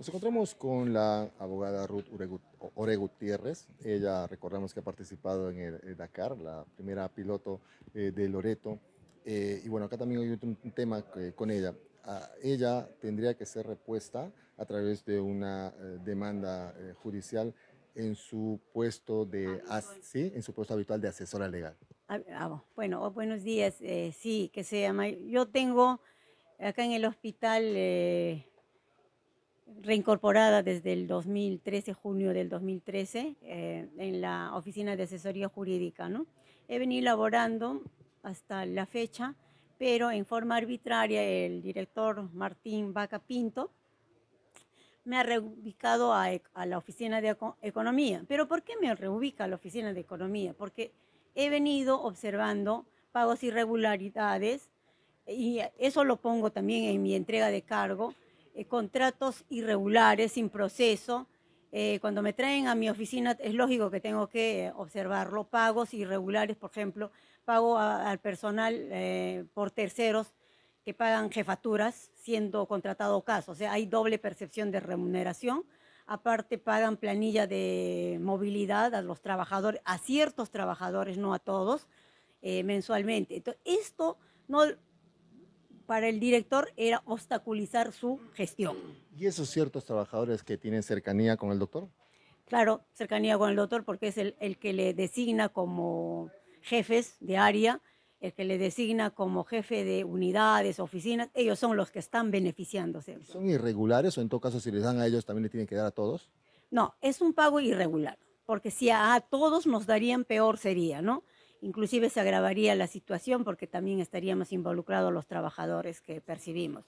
Nos encontramos con la abogada Ruth Ore Gutiérrez. Ella, recordamos que ha participado en el Dakar, la primera piloto eh, de Loreto. Eh, y bueno, acá también hay un, tema eh, con ella. Ah, ella tendría que ser repuesta a través de una demanda judicial en su puesto de ah, ¿sí? en su puesto habitual de asesora legal. Ah, bueno, oh, buenos días. sí, que se llama. Yo tengo acá en el hospital reincorporada desde el 2013, junio del 2013, eh, en la Oficina de Asesoría Jurídica. ¿no? He venido laborando hasta la fecha, pero en forma arbitraria el director Martín Vaca Pinto me ha reubicado a, la Oficina de Economía. ¿Pero por qué me reubica a la Oficina de Economía? Porque he venido observando pagos irregularidades y eso lo pongo también en mi entrega de cargo eh, contratos irregulares, sin proceso. Eh, cuando me traen a mi oficina, es lógico que tengo que observarlo. Pagos irregulares, por ejemplo, pago al personal eh, por terceros que pagan jefaturas siendo contratado caso. O sea, hay doble percepción de remuneración. Aparte, pagan planilla de movilidad a los trabajadores, a ciertos trabajadores, no a todos, mensualmente. Entonces, esto no para el director era obstaculizar su gestión. ¿Y esos ciertos trabajadores que tienen cercanía con el doctor? Claro, cercanía con el doctor porque es el, el que le designa como jefes de área, el que le designa como jefe de unidades, oficinas, ellos son los que están beneficiándose. ¿Son irregulares o en todo caso si les dan a ellos también le tienen que dar a todos? No, es un pago irregular, porque si a, a todos nos darían peor sería, ¿no? Inclusive se agravaría la situación porque también estaríamos involucrados los trabajadores que percibimos.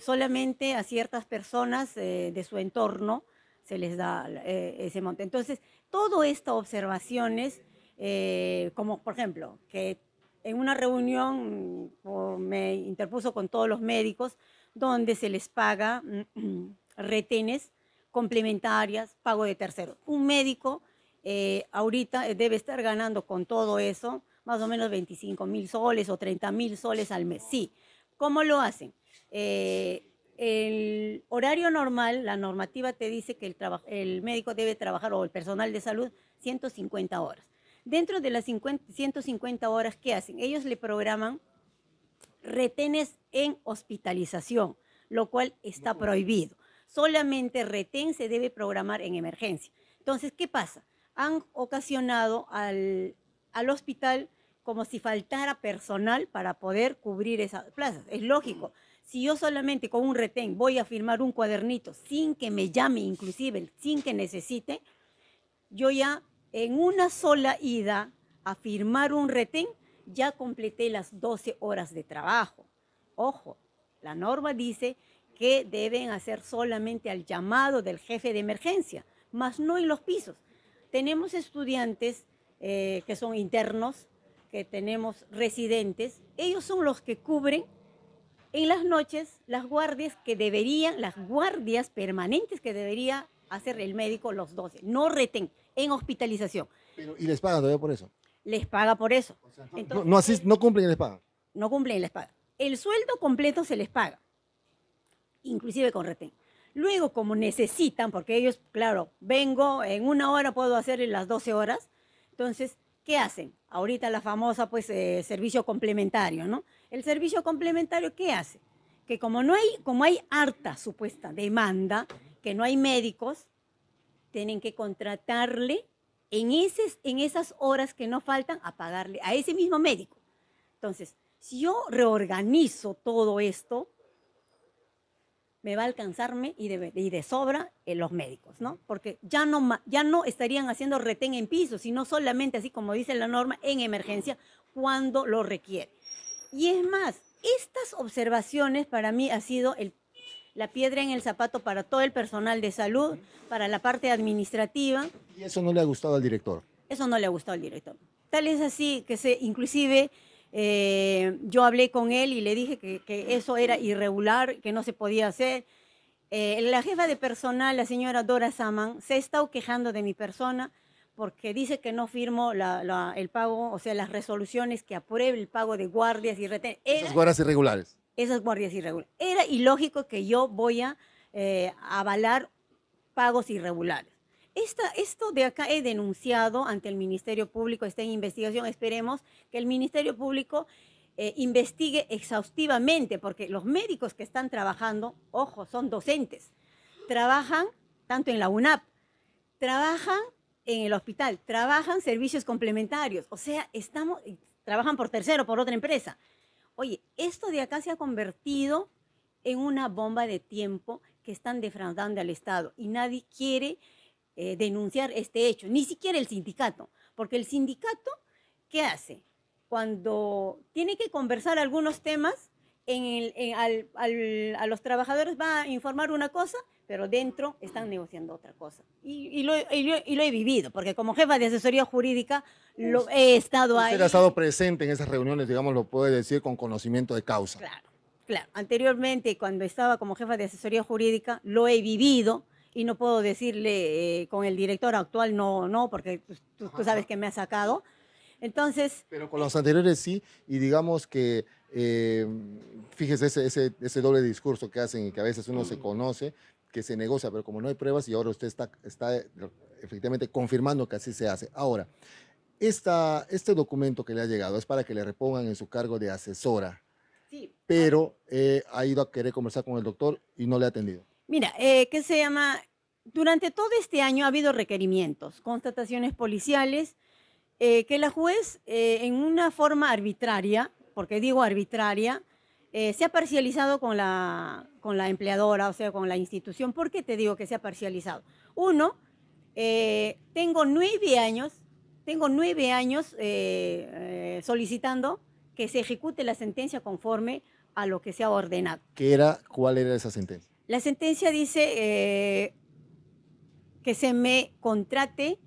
solamente a ciertas personas eh, de su entorno se les da eh, ese monto. Entonces, todas estas observaciones, eh, como por ejemplo, que en una reunión mm, me interpuso con todos los médicos, donde se les paga mm, retenes complementarias, pago de tercero Un médico eh, ahorita eh, debe estar ganando con todo eso más o menos 25 mil soles o 30 mil soles al mes. Sí, ¿cómo lo hacen? Eh, el horario normal, la normativa te dice que el, médico debe trabajar o el personal de salud 150 horas. Dentro de las 150 horas, ¿qué hacen? Ellos le programan retenes en hospitalización, lo cual está prohibido. Solamente retén se debe programar en emergencia. Entonces, ¿qué pasa? han ocasionado al, al hospital como si faltara personal para poder cubrir esas plazas. Es lógico. Si yo solamente con un retén voy a firmar un cuadernito sin que me llame inclusive, sin que necesite, yo ya en una sola ida a firmar un retén ya completé las 12 horas de trabajo. Ojo, la norma dice que deben hacer solamente al llamado del jefe de emergencia, más no en los pisos. Tenemos estudiantes eh, que son internos, que tenemos residentes. Ellos son los que cubren en las noches las guardias que deberían, las guardias permanentes que debería hacer el médico los 12. No retén en hospitalización. ¿Y les pagan todavía por eso? Les paga por eso. no, no cumplen y les pagan. No cumplen y les pagan. El sueldo completo se les paga, inclusive con retén. Luego, como necesitan, porque ellos, claro, vengo, en una hora puedo hacer en las 12 horas, entonces, ¿qué hacen? Ahorita la famosa, pues, eh, servicio complementario, ¿no? El servicio complementario, ¿qué hace? Que como no hay, como hay harta supuesta demanda, que no hay médicos, tienen que contratarle en, en esas horas que no faltan a pagarle a ese mismo médico. Entonces, si yo reorganizo todo esto, me va a alcanzarme y de, y de sobra eh, los médicos, ¿no? Porque ya no, ya no estarían haciendo retén en piso, sino solamente, así como dice la norma, en emergencia, cuando lo requiere. Y es más, estas observaciones para mí ha sido la piedra en el zapato para todo el personal de salud, para la parte administrativa. ¿Y eso no le ha gustado al director? Eso no le ha gustado al director. Tal es así que se, inclusive eh, yo hablé con él y le dije que, eso era irregular, que no se podía hacer. Eh, la jefa de personal, la señora Dora Saman, se está estado quejando de mi persona porque dice que no firmo el pago, o sea, las resoluciones que apruebe el pago de guardias y retenes. Esas guardias irregulares. Esas guardias irregulares. Era ilógico que yo voy a eh, avalar pagos irregulares esto de acá he denunciado ante el Ministerio Público, está en investigación, esperemos que el Ministerio Público eh, investigue exhaustivamente, porque los médicos que están trabajando, ojo, son docentes, trabajan tanto en la UNAP, trabajan en el hospital, trabajan servicios complementarios, o sea, estamos, trabajan por tercero, por otra empresa. Oye, esto de acá se ha convertido en una bomba de tiempo que están defraudando al Estado y nadie quiere eh, denunciar este hecho, ni siquiera el sindicato, porque el sindicato, ¿qué hace? Cuando tiene que conversar algunos temas, a los trabajadores va a informar una cosa, pero dentro están negociando otra cosa. Y, lo, he vivido, porque como jefa de asesoría jurídica lo pues, he estado ahí. ha estado presente en esas reuniones, digamos, lo puede decir con conocimiento de causa. Claro, claro. Anteriormente, cuando estaba como jefa de asesoría jurídica, lo he vivido y no puedo decirle eh, con el director actual no, no, porque pues, tú, sabes que me ha sacado. Entonces... Pero con los anteriores sí, y digamos que, eh, fíjese ese, ese, doble discurso que hacen y que a veces uno se conoce, que se negocia, pero como no hay pruebas y ahora usted está, está efectivamente confirmando que así se hace. Ahora, esta, este documento que le ha llegado es para que le repongan en su cargo de asesora. Sí. Pero eh, ha ido a querer conversar con el doctor y no le ha atendido. Mira, eh, ¿qué se llama? Durante todo este año ha habido requerimientos, constataciones policiales, eh, que la juez, eh, en una forma arbitraria, porque digo arbitraria, se ha parcializado con la, con la empleadora, o sea, con la institución. ¿Por qué te digo que se ha parcializado? Uno, tengo nueve años, tengo nueve años solicitando que se ejecute la sentencia conforme a lo que se ha ordenado. ¿Qué era, cuál era esa sentencia? La sentencia dice eh, que se me contrate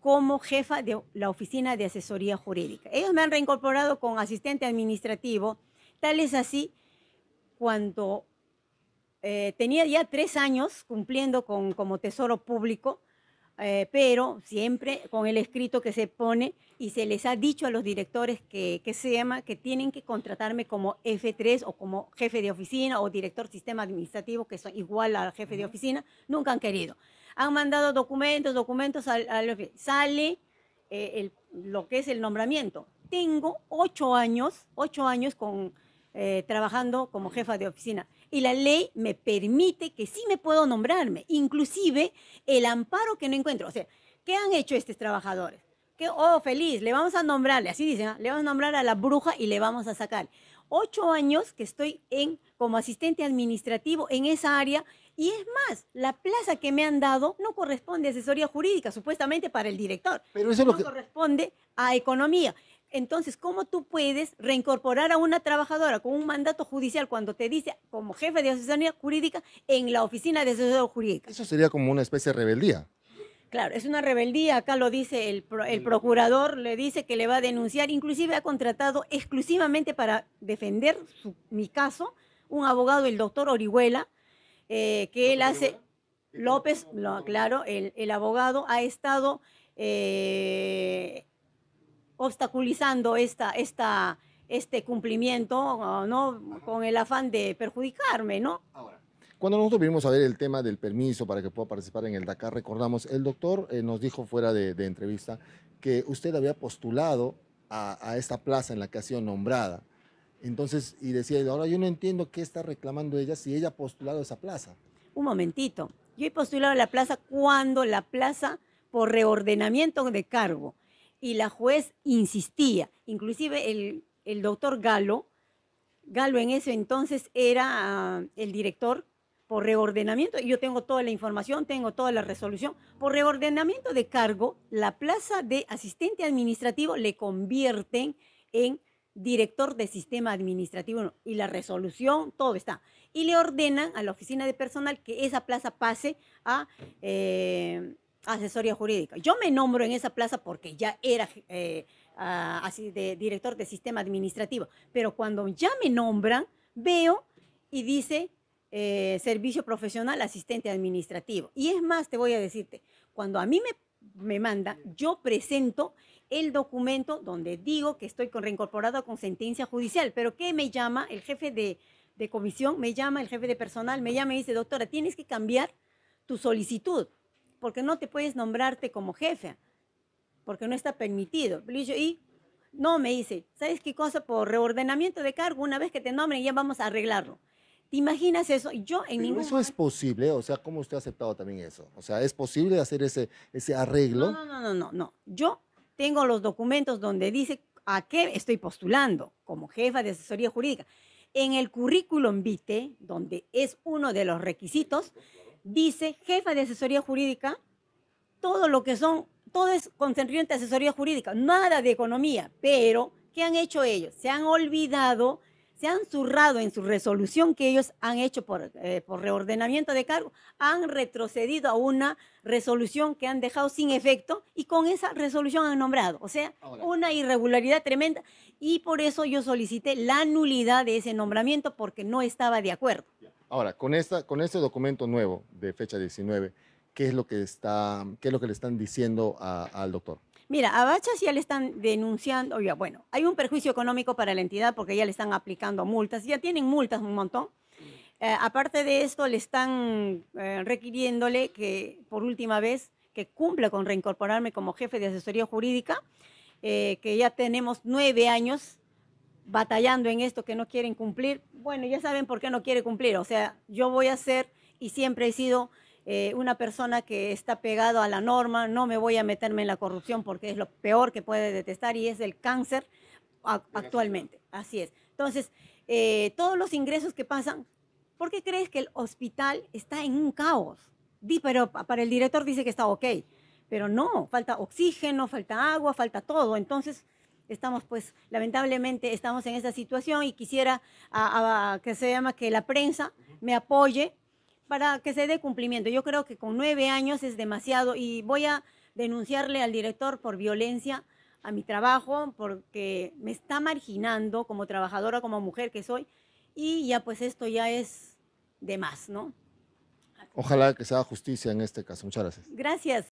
como jefa de la oficina de asesoría jurídica. Ellos me han reincorporado con asistente administrativo, tal es así, cuando eh, tenía ya tres años cumpliendo con, como tesoro público, eh, pero siempre con el escrito que se pone y se les ha dicho a los directores que, se llama que tienen que contratarme como F3 o como jefe de oficina o director sistema administrativo, que son igual al jefe de oficina, nunca han querido. Han mandado documentos, documentos, al, sale eh, lo que es el nombramiento. Tengo ocho años, ocho años con eh, trabajando como jefa de oficina. Y la ley me permite que sí me puedo nombrarme, inclusive el amparo que no encuentro. O sea, ¿qué han hecho estos trabajadores? Que, oh, feliz, le vamos a nombrarle, así dicen, ¿ah? le vamos a nombrar a la bruja y le vamos a sacar. Ocho años que estoy en, como asistente administrativo en esa área y es más, la plaza que me han dado no corresponde a asesoría jurídica, supuestamente para el director. no corresponde a economía. Entonces, ¿cómo tú puedes reincorporar a una trabajadora con un mandato judicial cuando te dice como jefe de asesoría jurídica en la oficina de asesoría jurídica? Eso sería como una especie de rebeldía. Claro, es una rebeldía, acá lo dice el, mm. procurador, le dice que le va a denunciar, inclusive ha contratado exclusivamente para defender mi caso un abogado, el doctor Orihuela, eh, que él hace, López, lo aclaro, el, abogado ha estado eh, obstaculizando esta, esta, este cumplimiento, ah, ¿no? Con el afán de perjudicarme, ¿no? Ahora. Cuando nosotros vinimos a ver el tema del permiso para que pueda participar en el DACA, recordamos, el doctor eh, nos dijo fuera de, entrevista que usted había postulado a, esta plaza en la que ha sido nombrada. Entonces, y decía, ahora yo no entiendo qué está reclamando ella si ella ha postulado esa plaza. Un momentito, yo he postulado la plaza cuando la plaza, por reordenamiento de cargo, y la juez insistía. Inclusive el, doctor Galo, Galo en ese entonces era ah, el director por reordenamiento, yo tengo toda la información, tengo toda la resolución, por reordenamiento de cargo, la plaza de asistente administrativo le convierten en director de sistema administrativo y la resolución, todo está. Y le ordenan a la oficina de personal que esa plaza pase a eh, asesoría jurídica. Yo me nombro en esa plaza porque ya era eh, así de director de sistema administrativo, pero cuando ya me nombran, veo y dice eh, servicio profesional asistente administrativo. Y es más, te voy a decirte, cuando a mí me, manda, yo presento el documento donde digo que estoy con, reincorporado con sentencia judicial, pero ¿qué me llama el jefe de, de comisión? Me llama el jefe de personal, me llama y dice, doctora, tienes que cambiar tu solicitud porque no te puedes nombrarte como jefe, porque no está permitido. y no, me dice, ¿sabes qué cosa? Por reordenamiento de cargo, una vez que te nombren ya vamos a arreglarlo. ¿Te imaginas eso? Yo en eso es posible, o sea, ¿cómo usted ha aceptado también eso? O sea, ¿es posible hacer ese, ese arreglo? No, no, no, no, no. Yo tengo los documentos donde dice a qué estoy postulando como jefa de asesoría jurídica. En el currículum vitae, donde es uno de los requisitos, dice jefa de asesoría jurídica, todo lo que son, todo es concentriente de asesoría jurídica, nada de economía, pero ¿qué han hecho ellos? Se han olvidado, se han zurrado en su resolución que ellos han hecho por, eh, por reordenamiento de cargo, han retrocedido a una resolución que han dejado sin efecto y con esa resolución han nombrado, o sea, una irregularidad tremenda y por eso yo solicité la nulidad de ese nombramiento porque no estaba de acuerdo. Ahora, con, esta, con este documento nuevo de fecha 19, ¿qué es lo que, está, qué es lo que le están diciendo al doctor? Mira, a Bachas ya le están denunciando, ya, bueno, hay un perjuicio económico para la entidad porque ya le están aplicando multas, ya tienen multas un montón. Eh, aparte de esto, le están eh, requiriéndole que por última vez que cumpla con reincorporarme como jefe de asesoría jurídica, eh, que ya tenemos nueve años batallando en esto que no quieren cumplir, bueno, ya saben por qué no quiere cumplir. O sea, yo voy a ser y siempre he sido eh, una persona que está pegado a la norma, no me voy a meterme en la corrupción porque es lo peor que puede detestar y es el cáncer actualmente. Así es. Entonces, eh, todos los ingresos que pasan, ¿por qué crees que el hospital está en un caos? Di, pero para el director dice que está ok, pero no, falta oxígeno, falta agua, falta todo. Entonces, estamos pues lamentablemente estamos en esta situación y quisiera que se llama que la prensa me apoye para que se dé cumplimiento. Yo creo que con nueve años es demasiado y voy a denunciarle al director por violencia a mi trabajo porque me está marginando como trabajadora, como mujer que soy y ya pues esto ya es de más, ¿no? Ojalá que se haga justicia en este caso. Muchas gracias. Gracias.